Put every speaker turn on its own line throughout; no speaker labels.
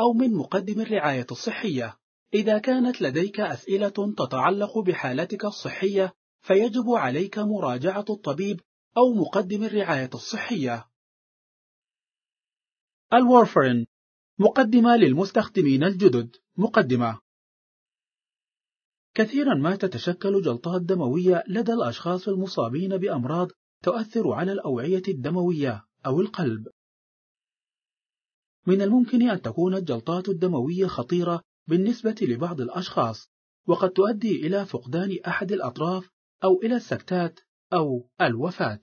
أو من مقدم الرعاية الصحية. إذا كانت لديك أسئلة تتعلق بحالتك الصحية، فيجب عليك مراجعة الطبيب أو مقدم الرعاية الصحية. الوارفرين مقدمة للمستخدمين الجدد مقدمة كثيرا ما تتشكل جلطات دموية لدى الأشخاص المصابين بأمراض تؤثر على الأوعية الدموية أو القلب من الممكن أن تكون الجلطات الدموية خطيرة بالنسبة لبعض الأشخاص وقد تؤدي إلى فقدان أحد الأطراف أو إلى السكتات أو الوفاة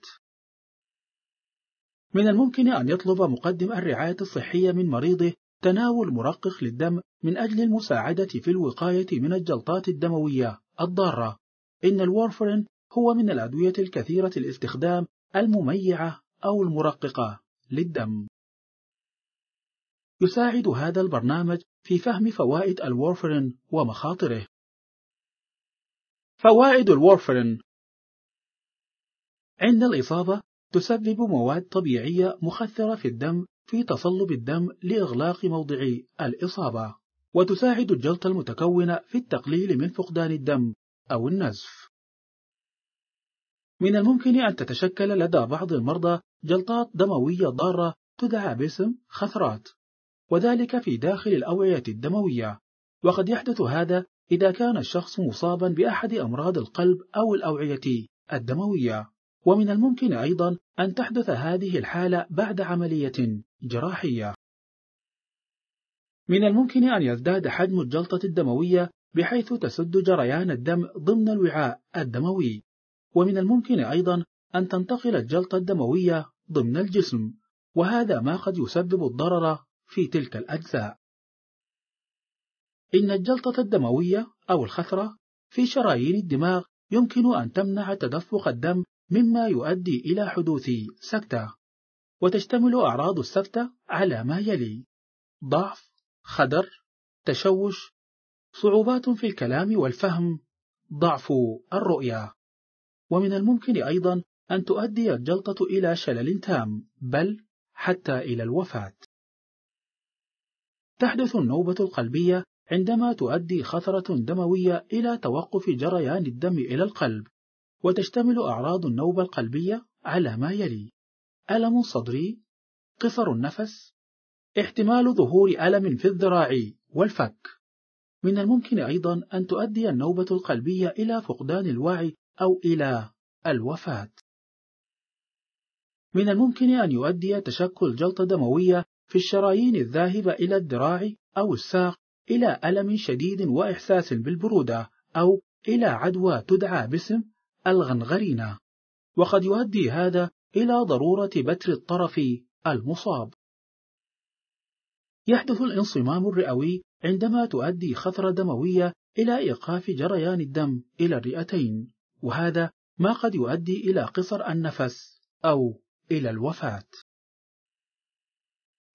من الممكن أن يطلب مقدم الرعاية الصحية من مريضه تناول مرقق للدم من أجل المساعدة في الوقاية من الجلطات الدموية الضارة إن الورفرين هو من الأدوية الكثيرة الاستخدام المميعة أو المرققة للدم يساعد هذا البرنامج في فهم فوائد الورفرين ومخاطره. فوائد الورفرين عند الإصابة تسبب مواد طبيعية مخثرة في الدم في تصلب الدم لإغلاق موضع الإصابة، وتساعد الجلطة المتكونة في التقليل من فقدان الدم أو النزف. من الممكن أن تتشكل لدى بعض المرضى جلطات دموية ضارة تدعى باسم خثرات، وذلك في داخل الأوعية الدموية وقد يحدث هذا إذا كان الشخص مصابا بأحد أمراض القلب أو الأوعية الدموية ومن الممكن أيضا أن تحدث هذه الحالة بعد عملية جراحية من الممكن أن يزداد حجم الجلطة الدموية بحيث تسد جريان الدم ضمن الوعاء الدموي ومن الممكن أيضا أن تنتقل الجلطة الدموية ضمن الجسم وهذا ما قد يسبب الضرر في تلك الأجزاء إن الجلطة الدموية أو الخثرة في شرايين الدماغ يمكن أن تمنع تدفق الدم مما يؤدي إلى حدوث سكتة وتشتمل أعراض السكتة على ما يلي ضعف خدر تشوش صعوبات في الكلام والفهم ضعف الرؤية ومن الممكن أيضا أن تؤدي الجلطة إلى شلل تام بل حتى إلى الوفاة تحدث النوبة القلبية عندما تؤدي خثرة دموية إلى توقف جريان الدم إلى القلب، وتشتمل أعراض النوبة القلبية على ما يلي: ألم صدري، قصر النفس، احتمال ظهور ألم في الذراع والفك. من الممكن أيضا أن تؤدي النوبة القلبية إلى فقدان الوعي أو إلى الوفاة. من الممكن أن يؤدي تشكل جلطة دموية في الشرايين الذاهبة إلى الذراع أو الساق إلى ألم شديد وإحساس بالبرودة أو إلى عدوى تدعى باسم الغنغرينة وقد يؤدي هذا إلى ضرورة بتر الطرف المصاب يحدث الانصمام الرئوي عندما تؤدي خثرة دموية إلى إيقاف جريان الدم إلى الرئتين وهذا ما قد يؤدي إلى قصر النفس أو إلى الوفاة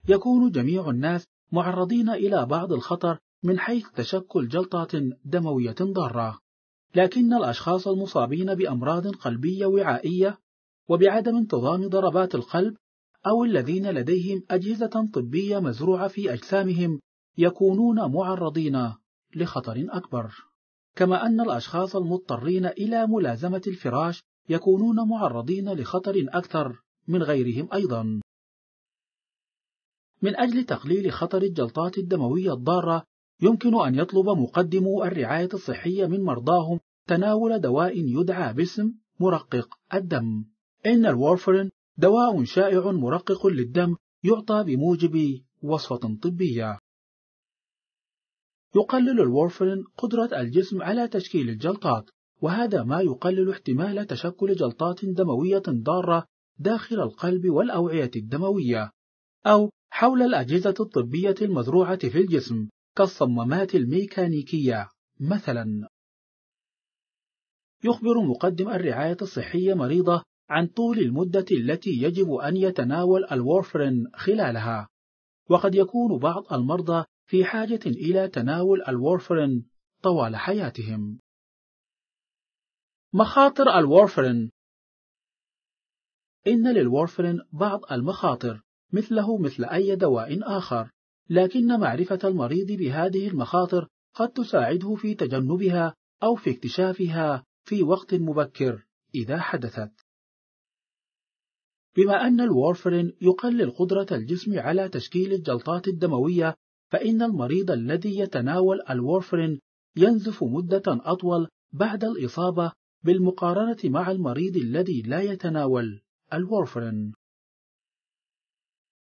يكون جميع الناس معرضين إلى بعض الخطر من حيث تشكل جلطة دموية ضارة، لكن الأشخاص المصابين بأمراض قلبية وعائية وبعدم انتظام ضربات القلب أو الذين لديهم أجهزة طبية مزروعة في أجسامهم يكونون معرضين لخطر أكبر، كما أن الأشخاص المضطرين إلى ملازمة الفراش يكونون معرضين لخطر أكثر من غيرهم أيضًا. من أجل تقليل خطر الجلطات الدموية الضارة يمكن أن يطلب مقدمو الرعاية الصحية من مرضاهم تناول دواء يدعى باسم مرقق الدم إن الورفرين دواء شائع مرقق للدم يعطى بموجب وصفة طبية يقلل الورفرين قدرة الجسم على تشكيل الجلطات وهذا ما يقلل احتمال تشكل جلطات دموية ضارة داخل القلب والأوعية الدموية أو حول الأجهزة الطبية المزروعة في الجسم كالصمامات الميكانيكية مثلا يخبر مقدم الرعاية الصحية مريضة عن طول المدة التي يجب أن يتناول الورفرين خلالها وقد يكون بعض المرضى في حاجة إلى تناول الورفرين طوال حياتهم مخاطر الورفرين إن للورفرين بعض المخاطر مثله مثل أي دواء آخر لكن معرفة المريض بهذه المخاطر قد تساعده في تجنبها أو في اكتشافها في وقت مبكر إذا حدثت بما أن الورفرين يقلل قدرة الجسم على تشكيل الجلطات الدموية فإن المريض الذي يتناول الورفرين ينزف مدة أطول بعد الإصابة بالمقارنة مع المريض الذي لا يتناول الورفرين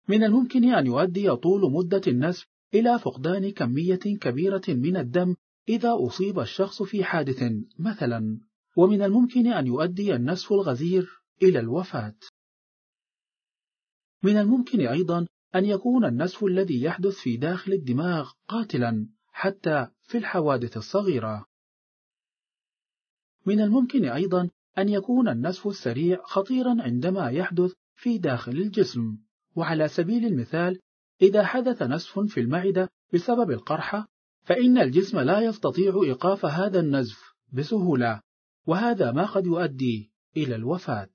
من الممكن أن يؤدي طول مدة النسف إلى فقدان كمية كبيرة من الدم إذا أصيب الشخص في حادث مثلا ومن الممكن أن يؤدي النسف الغزير إلى الوفاة من الممكن أيضا أن يكون النسف الذي يحدث في داخل الدماغ قاتلا حتى في الحوادث الصغيرة من الممكن أيضا أن يكون النسف السريع خطيرا عندما يحدث في داخل الجسم وعلى سبيل المثال إذا حدث نزف في المعدة بسبب القرحة فإن الجسم لا يستطيع إيقاف هذا النزف بسهولة وهذا ما قد يؤدي إلى الوفاة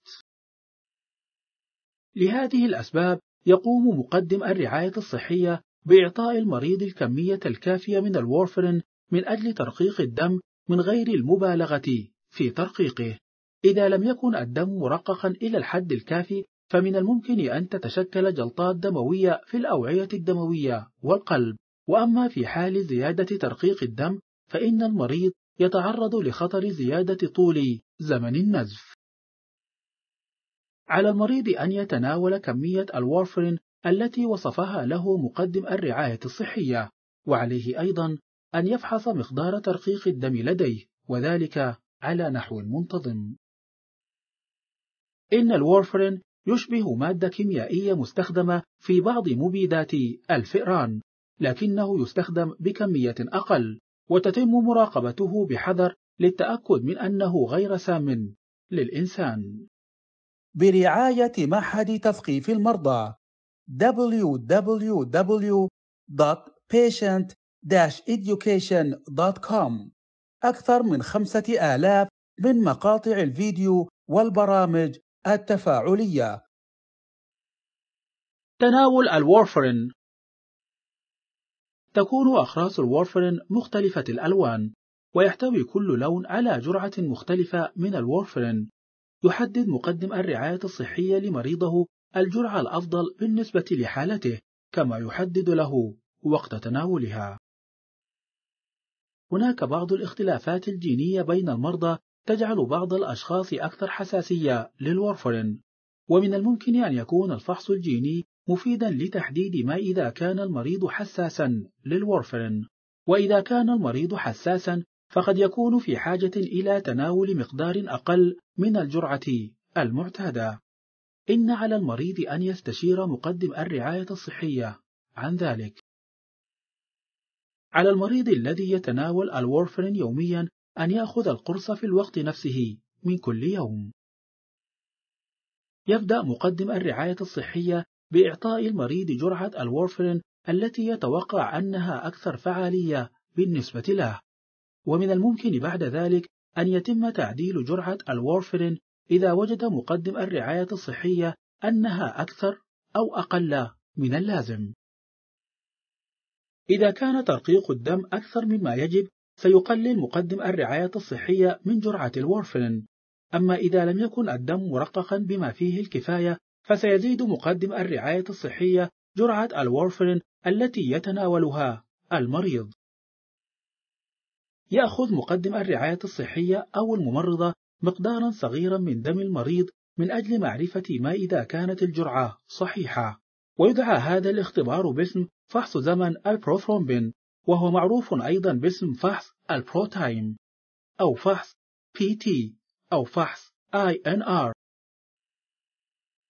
لهذه الأسباب يقوم مقدم الرعاية الصحية بإعطاء المريض الكمية الكافية من الورفرين من أجل ترقيق الدم من غير المبالغة في ترقيقه إذا لم يكن الدم مرققا إلى الحد الكافي فمن الممكن أن تتشكل جلطات دموية في الأوعية الدموية والقلب وأما في حال زيادة ترقيق الدم فإن المريض يتعرض لخطر زيادة طول زمن النزف على المريض أن يتناول كمية الوارفرين التي وصفها له مقدم الرعاية الصحية وعليه أيضا أن يفحص مقدار ترقيق الدم لديه وذلك على نحو منتظم إن الوارفرين يشبه مادة كيميائية مستخدمة في بعض مبيدات الفئران لكنه يستخدم بكمية أقل وتتم مراقبته بحذر للتأكد من أنه غير سام للإنسان برعاية معهد تثقيف المرضى www.patient-education.com أكثر من خمسة آلاف من مقاطع الفيديو والبرامج التفاعلية تناول الورفرين تكون أخراس الورفرين مختلفة الألوان ويحتوي كل لون على جرعة مختلفة من الورفرين يحدد مقدم الرعاية الصحية لمريضه الجرعة الأفضل بالنسبة لحالته كما يحدد له وقت تناولها هناك بعض الاختلافات الجينية بين المرضى تجعل بعض الأشخاص أكثر حساسية للورفرين ومن الممكن أن يكون الفحص الجيني مفيدا لتحديد ما إذا كان المريض حساسا للورفرين وإذا كان المريض حساسا فقد يكون في حاجة إلى تناول مقدار أقل من الجرعة المعتادة إن على المريض أن يستشير مقدم الرعاية الصحية عن ذلك على المريض الذي يتناول الورفرين يوميا أن يأخذ القرص في الوقت نفسه من كل يوم يبدأ مقدم الرعاية الصحية بإعطاء المريض جرعة الورفرين التي يتوقع أنها أكثر فعالية بالنسبة له ومن الممكن بعد ذلك أن يتم تعديل جرعة الورفرين إذا وجد مقدم الرعاية الصحية أنها أكثر أو أقل من اللازم إذا كان ترقيق الدم أكثر مما يجب سيقلل مقدم الرعاية الصحية من جرعة الورفلين أما إذا لم يكن الدم مرققا بما فيه الكفاية فسيزيد مقدم الرعاية الصحية جرعة الورفلين التي يتناولها المريض يأخذ مقدم الرعاية الصحية أو الممرضة مقدارا صغيرا من دم المريض من أجل معرفة ما إذا كانت الجرعة صحيحة ويدعى هذا الاختبار باسم فحص زمن البروثرومبين وهو معروف أيضا باسم فحص البروتين أو فحص PT أو فحص INR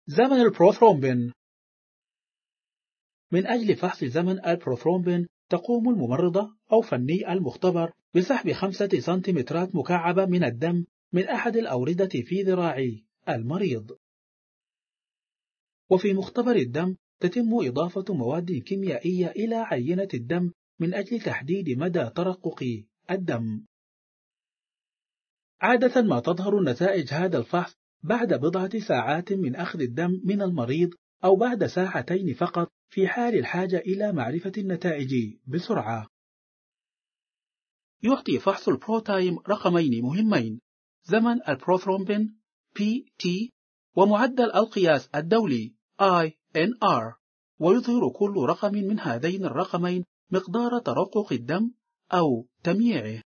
زمن البروثرومبين من أجل فحص زمن البروثرومبين تقوم الممرضة أو فني المختبر بسحب خمسة سنتيمترات مكعبة من الدم من أحد الأوردة في ذراعي المريض وفي مختبر الدم تتم إضافة مواد كيميائية إلى عينة الدم من أجل تحديد مدى ترقق الدم عادة ما تظهر نتائج هذا الفحص بعد بضعة ساعات من أخذ الدم من المريض أو بعد ساعتين فقط في حال الحاجة إلى معرفة النتائج بسرعة. يعطي فحص البروتايم رقمين مهمين زمن البروثرومبين PT ومعدل القياس الدولي INR ويظهر كل رقم من هذين الرقمين مقدار ترقق الدم أو تمييعه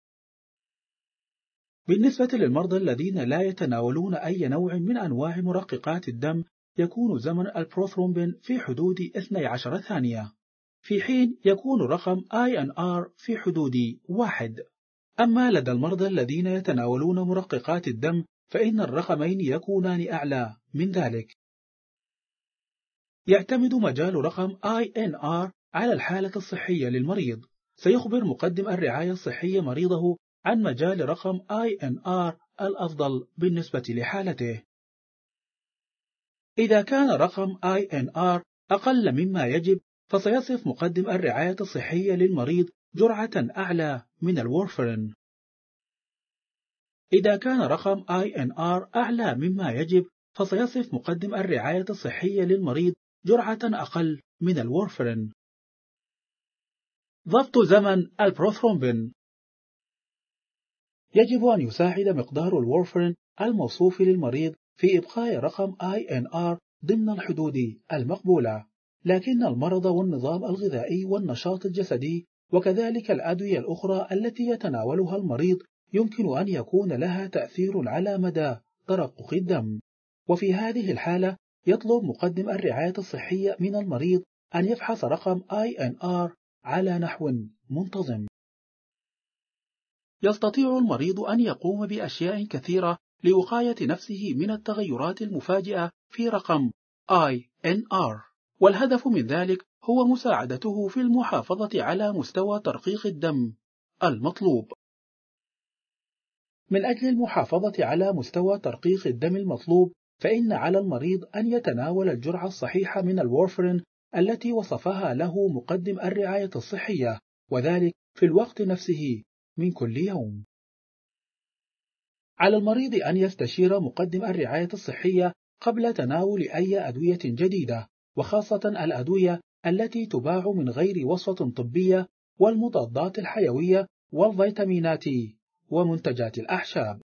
بالنسبة للمرضى الذين لا يتناولون أي نوع من أنواع مرققات الدم يكون زمن البروثرومبين في حدود 12 ثانية في حين يكون رقم INR في حدود 1 أما لدى المرضى الذين يتناولون مرققات الدم فإن الرقمين يكونان أعلى من ذلك يعتمد مجال رقم INR على الحالة الصحية للمريض سيخبر مقدم الرعاية الصحية مريضه عن مجال رقم INR الأفضل بالنسبة لحالته إذا كان رقم INR أقل مما يجب فسيصف مقدم الرعاية الصحية للمريض جرعة أعلى من الورفرين إذا كان رقم INR أعلى مما يجب فسيصف مقدم الرعاية الصحية للمريض جرعة أقل من الورفرين ضبط زمن البروثرومبين يجب أن يساعد مقدار الورفرين الموصوف للمريض في إبقاء رقم INR ضمن الحدود المقبولة لكن المرض والنظام الغذائي والنشاط الجسدي وكذلك الأدوية الأخرى التي يتناولها المريض يمكن أن يكون لها تأثير على مدى ترقق الدم وفي هذه الحالة يطلب مقدم الرعاية الصحية من المريض أن يفحص رقم INR على نحو منتظم يستطيع المريض أن يقوم بأشياء كثيرة لوقاية نفسه من التغيرات المفاجئة في رقم INR والهدف من ذلك هو مساعدته في المحافظة على مستوى ترقيق الدم المطلوب من أجل المحافظة على مستوى ترقيق الدم المطلوب فإن على المريض أن يتناول الجرعة الصحيحة من الورفرين التي وصفها له مقدم الرعاية الصحية وذلك في الوقت نفسه من كل يوم. على المريض أن يستشير مقدم الرعاية الصحية قبل تناول أي أدوية جديدة وخاصة الأدوية التي تباع من غير وصفة طبية والمضادات الحيوية والفيتامينات ومنتجات الأحشاب.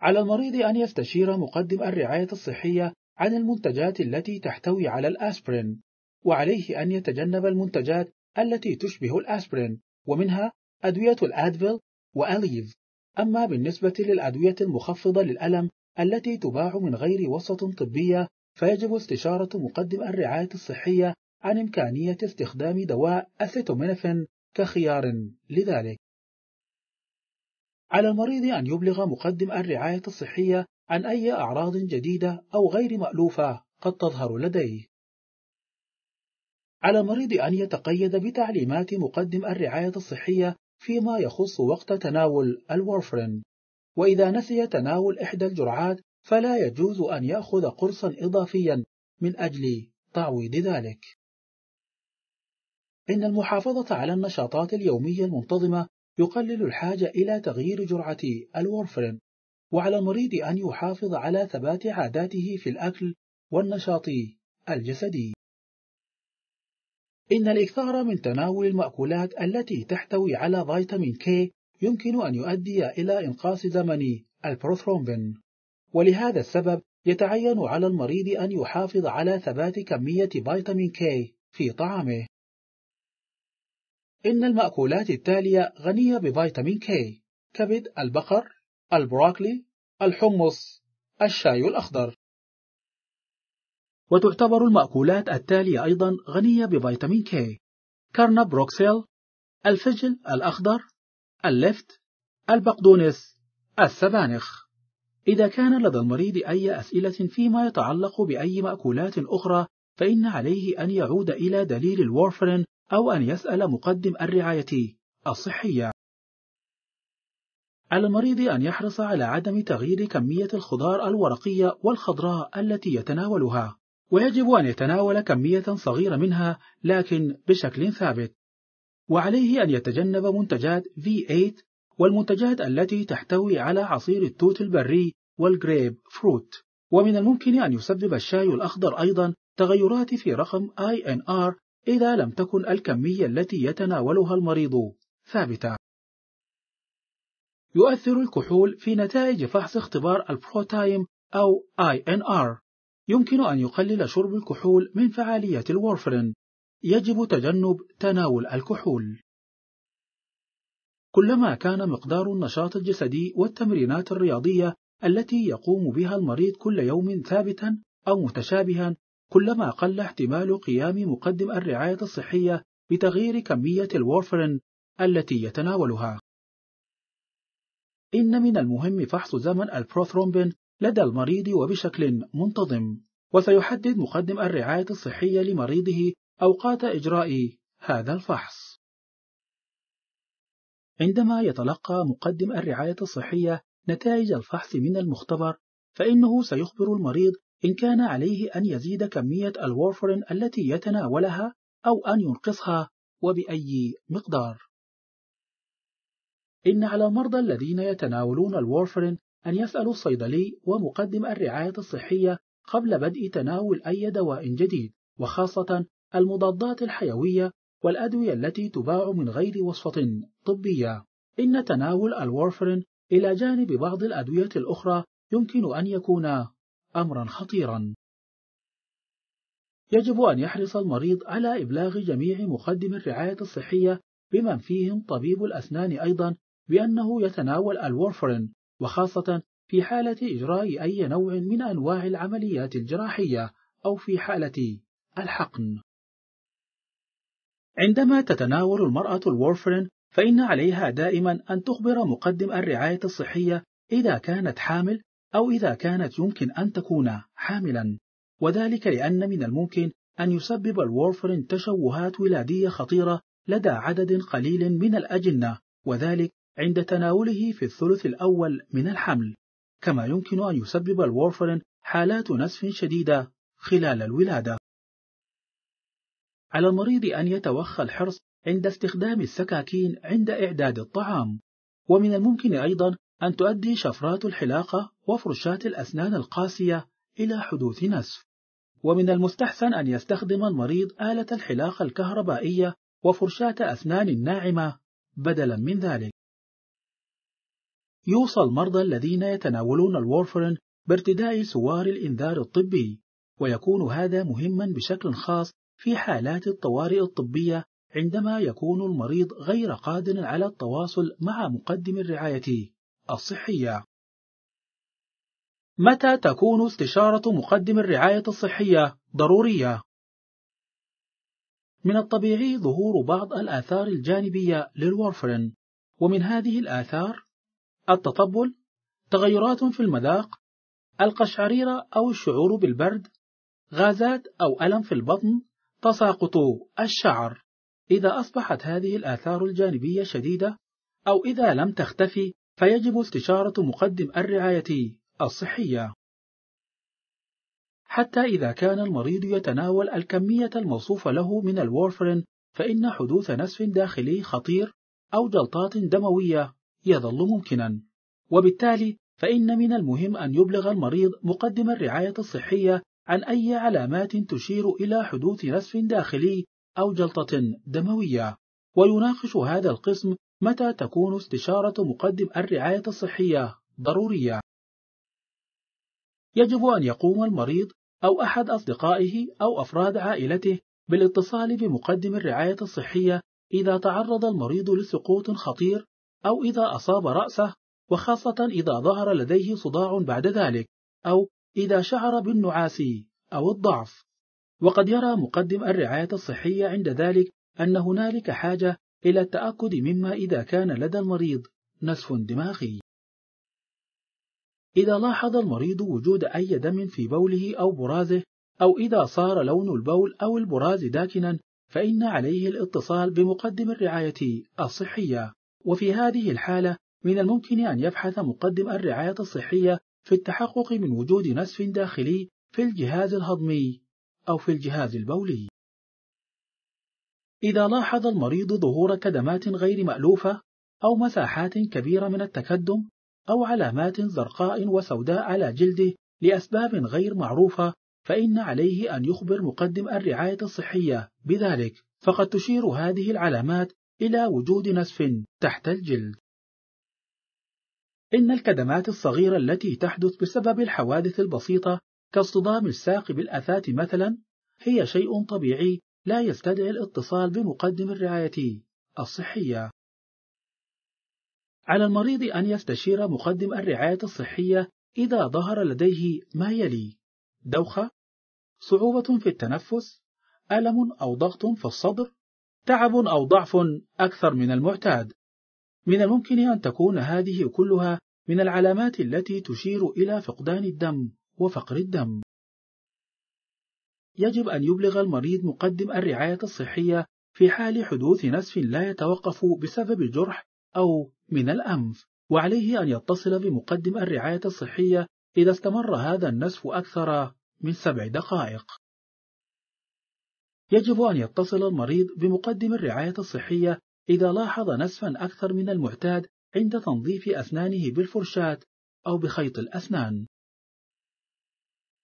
على المريض أن يستشير مقدم الرعاية الصحية عن المنتجات التي تحتوي على الأسبرين، وعليه أن يتجنب المنتجات التي تشبه الأسبرين، ومنها أدوية الأدفيل وأليف. أما بالنسبة للأدوية المخفضة للألم التي تباع من غير وسط طبية، فيجب استشارة مقدم الرعاية الصحية عن إمكانية استخدام دواء أسيتومينفين كخيار لذلك. على المريض أن يبلغ مقدم الرعاية الصحية عن أي أعراض جديدة أو غير مألوفة قد تظهر لديه على المريض أن يتقيد بتعليمات مقدم الرعاية الصحية فيما يخص وقت تناول الورفرين وإذا نسي تناول إحدى الجرعات فلا يجوز أن يأخذ قرصا إضافيا من أجل تعويض ذلك إن المحافظة على النشاطات اليومية المنتظمة يقلل الحاجة إلى تغيير جرعة الورفرين وعلى المريض أن يحافظ على ثبات عاداته في الأكل والنشاط الجسدي إن الإكثار من تناول المأكولات التي تحتوي على فيتامين كي يمكن أن يؤدي إلى إنقاص زمن البروثرومبين ولهذا السبب يتعين على المريض أن يحافظ على ثبات كمية فيتامين كي في طعامه إن المأكولات التالية غنية بفيتامين كي كبد البقر البروكلي الحمص الشاي الأخضر وتعتبر المأكولات التالية أيضا غنية بفيتامين كي بروكسيل الفجل الأخضر اللفت البقدونس السبانخ إذا كان لدى المريض أي أسئلة فيما يتعلق بأي مأكولات أخرى فإن عليه أن يعود إلى دليل الورفرين أو أن يسأل مقدم الرعاية الصحية على المريض أن يحرص على عدم تغيير كمية الخضار الورقية والخضراء التي يتناولها ويجب أن يتناول كمية صغيرة منها لكن بشكل ثابت وعليه أن يتجنب منتجات V8 والمنتجات التي تحتوي على عصير التوت البري والجريب فروت ومن الممكن أن يسبب الشاي الأخضر أيضا تغيرات في رقم INR إذا لم تكن الكمية التي يتناولها المريض ثابتة يؤثر الكحول في نتائج فحص اختبار البروتايم أو INR يمكن أن يقلل شرب الكحول من فعالية الورفرين يجب تجنب تناول الكحول كلما كان مقدار النشاط الجسدي والتمرينات الرياضية التي يقوم بها المريض كل يوم ثابتا أو متشابها كلما قل احتمال قيام مقدم الرعاية الصحية بتغيير كمية الورفرين التي يتناولها إن من المهم فحص زمن البروثرومبين لدى المريض وبشكل منتظم وسيحدد مقدم الرعاية الصحية لمريضه أوقات إجراء هذا الفحص عندما يتلقى مقدم الرعاية الصحية نتائج الفحص من المختبر فإنه سيخبر المريض إن كان عليه أن يزيد كمية الورفرين التي يتناولها أو أن ينقصها وبأي مقدار إن على مرضى الذين يتناولون الورفرين أن يسألوا الصيدلي ومقدم الرعاية الصحية قبل بدء تناول أي دواء جديد وخاصة المضادات الحيوية والأدوية التي تباع من غير وصفة طبية إن تناول الورفرين إلى جانب بعض الأدوية الأخرى يمكن أن يكون أمرا خطيرا يجب أن يحرص المريض على إبلاغ جميع مقدم الرعاية الصحية بمن فيهم طبيب الأسنان أيضا بأنه يتناول الورفرين وخاصة في حالة إجراء أي نوع من أنواع العمليات الجراحية أو في حالة الحقن. عندما تتناول المرأة الورفرين فإن عليها دائما أن تخبر مقدم الرعاية الصحية إذا كانت حامل أو إذا كانت يمكن أن تكون حاملا وذلك لأن من الممكن أن يسبب الورفرين تشوهات ولادية خطيرة لدى عدد قليل من الأجنة وذلك عند تناوله في الثلث الأول من الحمل كما يمكن أن يسبب الورفرين حالات نزف شديدة خلال الولادة على المريض أن يتوخى الحرص عند استخدام السكاكين عند إعداد الطعام ومن الممكن أيضا أن تؤدي شفرات الحلاقة وفرشات الأسنان القاسية إلى حدوث نزف ومن المستحسن أن يستخدم المريض آلة الحلاقة الكهربائية وفرشاة أسنان ناعمة بدلا من ذلك يوصى المرضى الذين يتناولون الورفرين بارتداء سوار الإنذار الطبي ويكون هذا مهما بشكل خاص في حالات الطوارئ الطبية عندما يكون المريض غير قادر على التواصل مع مقدم الرعاية الصحية متى تكون استشارة مقدم الرعاية الصحية ضرورية؟ من الطبيعي ظهور بعض الآثار الجانبية للورفرين ومن هذه الآثار التطبل تغيرات في المذاق القشعريرة أو الشعور بالبرد غازات أو ألم في البطن تساقط الشعر إذا أصبحت هذه الآثار الجانبية شديدة أو إذا لم تختفي فيجب استشارة مقدم الرعاية الصحية حتى إذا كان المريض يتناول الكمية الموصوفة له من الورفرين فإن حدوث نسف داخلي خطير أو جلطات دموية يظل ممكنا وبالتالي فإن من المهم أن يبلغ المريض مقدم الرعاية الصحية عن أي علامات تشير إلى حدوث نسف داخلي أو جلطة دموية ويناقش هذا القسم متى تكون استشارة مقدم الرعاية الصحية ضرورية يجب أن يقوم المريض أو أحد أصدقائه أو أفراد عائلته بالاتصال بمقدم الرعاية الصحية إذا تعرض المريض لسقوط خطير أو إذا أصاب رأسه وخاصة إذا ظهر لديه صداع بعد ذلك أو إذا شعر بالنعاس أو الضعف وقد يرى مقدم الرعاية الصحية عند ذلك أن هنالك حاجة إلى التأكد مما إذا كان لدى المريض نسف دماغي إذا لاحظ المريض وجود أي دم في بوله أو برازه أو إذا صار لون البول أو البراز داكنا فإن عليه الاتصال بمقدم الرعاية الصحية وفي هذه الحالة من الممكن أن يبحث مقدم الرعاية الصحية في التحقق من وجود نسف داخلي في الجهاز الهضمي أو في الجهاز البولي. إذا لاحظ المريض ظهور كدمات غير مألوفة أو مساحات كبيرة من التكدم أو علامات زرقاء وسوداء على جلده لأسباب غير معروفة فإن عليه أن يخبر مقدم الرعاية الصحية بذلك فقد تشير هذه العلامات إلى وجود نسف تحت الجلد إن الكدمات الصغيرة التي تحدث بسبب الحوادث البسيطة كاصطدام الساق بالأثاث مثلا هي شيء طبيعي لا يستدعي الاتصال بمقدم الرعاية الصحية على المريض أن يستشير مقدم الرعاية الصحية إذا ظهر لديه ما يلي دوخة صعوبة في التنفس ألم أو ضغط في الصدر تعب أو ضعف أكثر من المعتاد. من الممكن أن تكون هذه كلها من العلامات التي تشير إلى فقدان الدم وفقر الدم. يجب أن يبلغ المريض مقدم الرعاية الصحية في حال حدوث نزف لا يتوقف بسبب الجرح أو من الأنف، وعليه أن يتصل بمقدم الرعاية الصحية إذا استمر هذا النزف أكثر من سبع دقائق. يجب أن يتصل المريض بمقدم الرعاية الصحية إذا لاحظ نسفا أكثر من المعتاد عند تنظيف أسنانه بالفرشاة أو بخيط الأسنان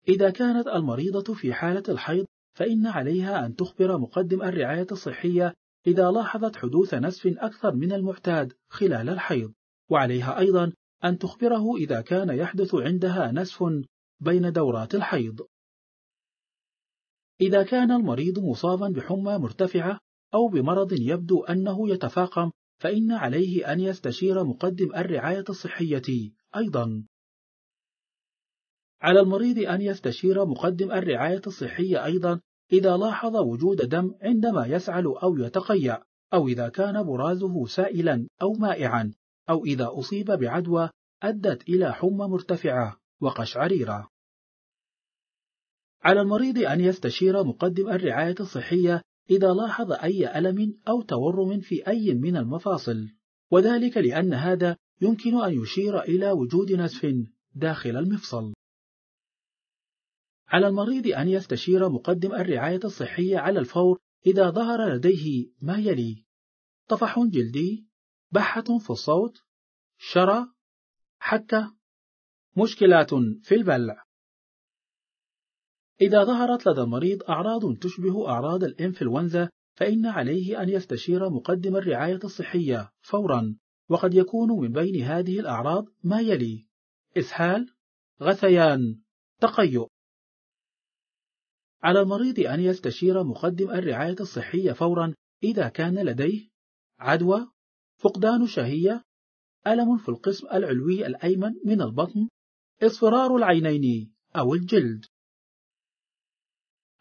إذا كانت المريضة في حالة الحيض فإن عليها أن تخبر مقدم الرعاية الصحية إذا لاحظت حدوث نسف أكثر من المعتاد خلال الحيض وعليها أيضا أن تخبره إذا كان يحدث عندها نسف بين دورات الحيض إذا كان المريض مصابا بحمى مرتفعة أو بمرض يبدو أنه يتفاقم فإن عليه أن يستشير مقدم الرعاية الصحية أيضا على المريض أن يستشير مقدم الرعاية الصحية أيضا إذا لاحظ وجود دم عندما يسعل أو يتقيأ أو إذا كان برازه سائلا أو مائعا أو إذا أصيب بعدوى أدت إلى حمى مرتفعة وقشعريرة على المريض أن يستشير مقدم الرعاية الصحية إذا لاحظ أي ألم أو تورم في أي من المفاصل، وذلك لأن هذا يمكن أن يشير إلى وجود نزف داخل المفصل. على المريض أن يستشير مقدم الرعاية الصحية على الفور إذا ظهر لديه ما يلي: طفح جلدي، بحة في الصوت، شرى، حكة، مشكلات في البلع. إذا ظهرت لدى المريض أعراض تشبه أعراض الإنفلونزا فإن عليه أن يستشير مقدم الرعاية الصحية فورا وقد يكون من بين هذه الأعراض ما يلي إسهال غثيان تقيؤ على المريض أن يستشير مقدم الرعاية الصحية فورا إذا كان لديه عدوى فقدان شهية ألم في القسم العلوي الأيمن من البطن إصفرار العينين أو الجلد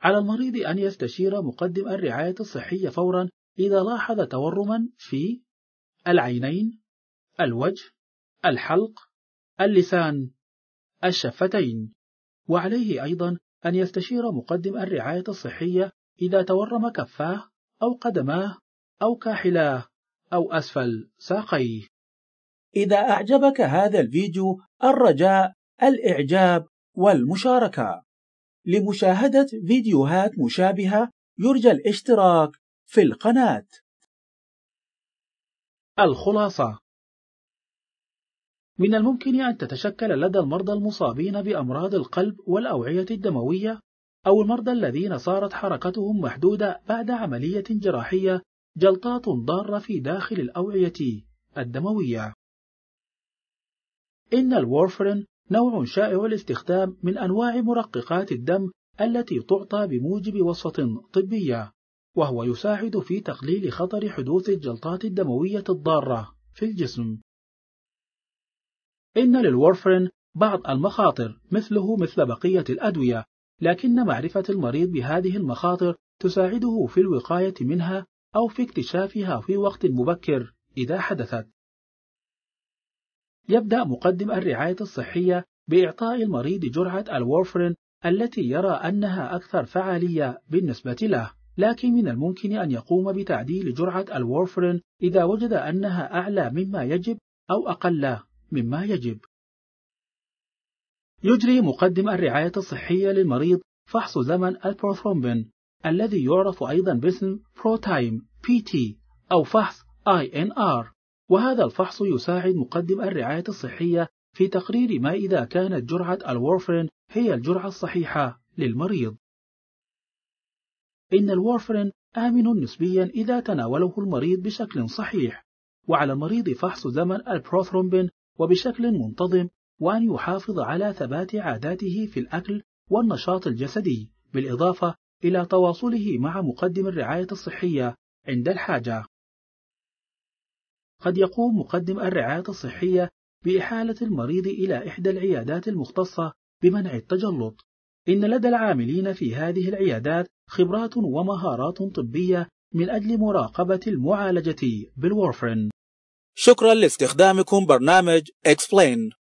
على المريض أن يستشير مقدم الرعاية الصحية فورا إذا لاحظ تورما في العينين الوجه الحلق اللسان الشفتين وعليه أيضا أن يستشير مقدم الرعاية الصحية إذا تورم كفاه أو قدماه أو كاحلاه أو أسفل ساقيه إذا أعجبك هذا الفيديو الرجاء الإعجاب والمشاركة لمشاهدة فيديوهات مشابهة يرجى الاشتراك في القناة الخلاصة من الممكن أن تتشكل لدى المرضى المصابين بأمراض القلب والأوعية الدموية أو المرضى الذين صارت حركتهم محدودة بعد عملية جراحية جلطات ضارة في داخل الأوعية الدموية. إن الورفرين نوع شائع الاستخدام من أنواع مرققات الدم التي تعطى بموجب وصفة طبية وهو يساعد في تقليل خطر حدوث الجلطات الدموية الضارة في الجسم إن للورفرين بعض المخاطر مثله مثل بقية الأدوية لكن معرفة المريض بهذه المخاطر تساعده في الوقاية منها أو في اكتشافها في وقت مبكر إذا حدثت يبدأ مقدم الرعاية الصحية بإعطاء المريض جرعة الورفرين التي يرى أنها أكثر فعالية بالنسبة له، لكن من الممكن أن يقوم بتعديل جرعة الورفرين إذا وجد أنها أعلى مما يجب أو أقل مما يجب. يجري مقدم الرعاية الصحية للمريض فحص زمن البروثرومبين الذي يعرف أيضا باسم بروتايم PT أو فحص INR وهذا الفحص يساعد مقدم الرعاية الصحية في تقرير ما إذا كانت جرعة الورفرين هي الجرعة الصحيحة للمريض. إن الورفرين آمن نسبيا إذا تناوله المريض بشكل صحيح، وعلى المريض فحص زمن البروثرومبين وبشكل منتظم وأن يحافظ على ثبات عاداته في الأكل والنشاط الجسدي، بالإضافة إلى تواصله مع مقدم الرعاية الصحية عند الحاجة. قد يقوم مقدم الرعاية الصحية بإحالة المريض إلى إحدى العيادات المختصة بمنع التجلط إن لدى العاملين في هذه العيادات خبرات ومهارات طبية من أجل مراقبة المعالجة بالورفرين شكرا لاستخدامكم برنامج Explain